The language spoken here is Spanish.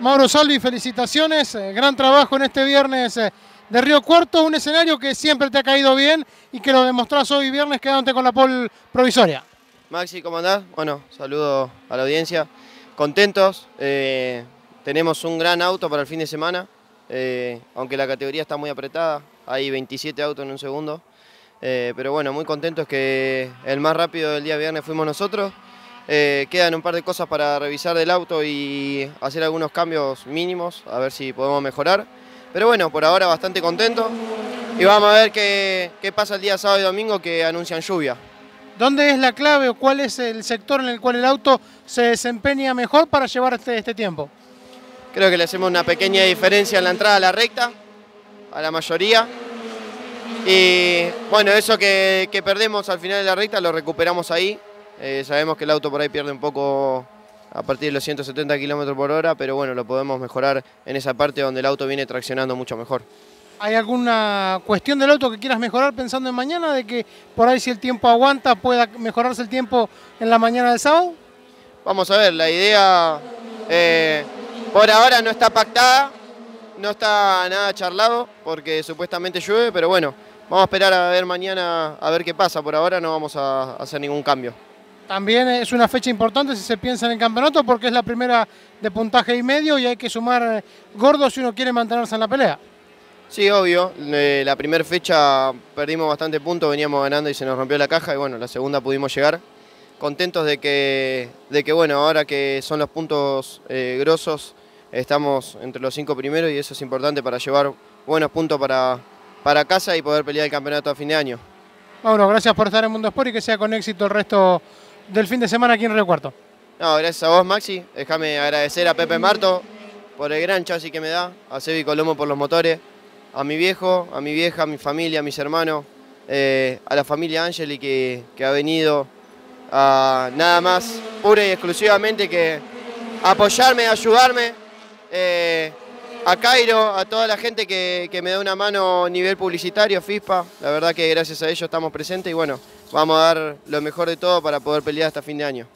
Mauro Salvi, felicitaciones, eh, gran trabajo en este viernes eh, de Río Cuarto, un escenario que siempre te ha caído bien y que lo demostrás hoy viernes quedándote con la pole provisoria. Maxi, ¿cómo andás? Bueno, saludo a la audiencia, contentos, eh, tenemos un gran auto para el fin de semana, aunque la categoría está muy apretada, hay 27 autos en un segundo, pero bueno, muy contentos que el más rápido del día viernes fuimos nosotros, eh, quedan un par de cosas para revisar del auto y hacer algunos cambios mínimos, a ver si podemos mejorar. Pero bueno, por ahora bastante contento. Y vamos a ver qué, pasa el día sábado y domingo que anuncian lluvia. ¿Dónde es la clave o cuál es el sector en el cual el auto se desempeña mejor para llevar este, este tiempo? Creo que le hacemos una pequeña diferencia en la entrada a la recta, a la mayoría. Y bueno, eso que perdemos al final de la recta lo recuperamos ahí. Eh, sabemos que el auto por ahí pierde un poco a partir de los 170 kilómetros por hora, pero bueno, lo podemos mejorar en esa parte donde el auto viene traccionando mucho mejor. ¿Hay alguna cuestión del auto que quieras mejorar pensando en mañana, de que por ahí si el tiempo aguanta pueda mejorarse el tiempo en la mañana del sábado? Vamos a ver, la idea eh, por ahora no está pactada, no está nada charlado porque supuestamente llueve, pero bueno, vamos a esperar a ver mañana a ver qué pasa. Por ahora no vamos a hacer ningún cambio. También es una fecha importante si se piensa en el campeonato porque es la primera de puntaje y medio y hay que sumar gordos si uno quiere mantenerse en la pelea. Sí, obvio. Eh, la primera fecha perdimos bastante puntos, veníamos ganando y se nos rompió la caja y bueno, la segunda pudimos llegar. Contentos de que, de que bueno, ahora que son los puntos eh, grosos, estamos entre los cinco primeros y eso es importante para llevar buenos puntos para, para casa y poder pelear el campeonato a fin de año. Bueno, gracias por estar en Mundo Sport y que sea con éxito el resto del fin de semana aquí en Río Cuarto. No, gracias a vos, Maxi. Déjame agradecer a Pepe Marto por el gran chasis que me da, a Sebi Colomo por los motores, a mi viejo, a mi vieja, a mi familia, a mis hermanos, eh, a la familia Angeli que, que ha venido a nada más pura y exclusivamente que apoyarme, ayudarme. Eh, a Cairo, a toda la gente que, me da una mano a nivel publicitario, FISPA. La verdad que gracias a ellos estamos presentes y bueno, vamos a dar lo mejor de todo para poder pelear hasta fin de año.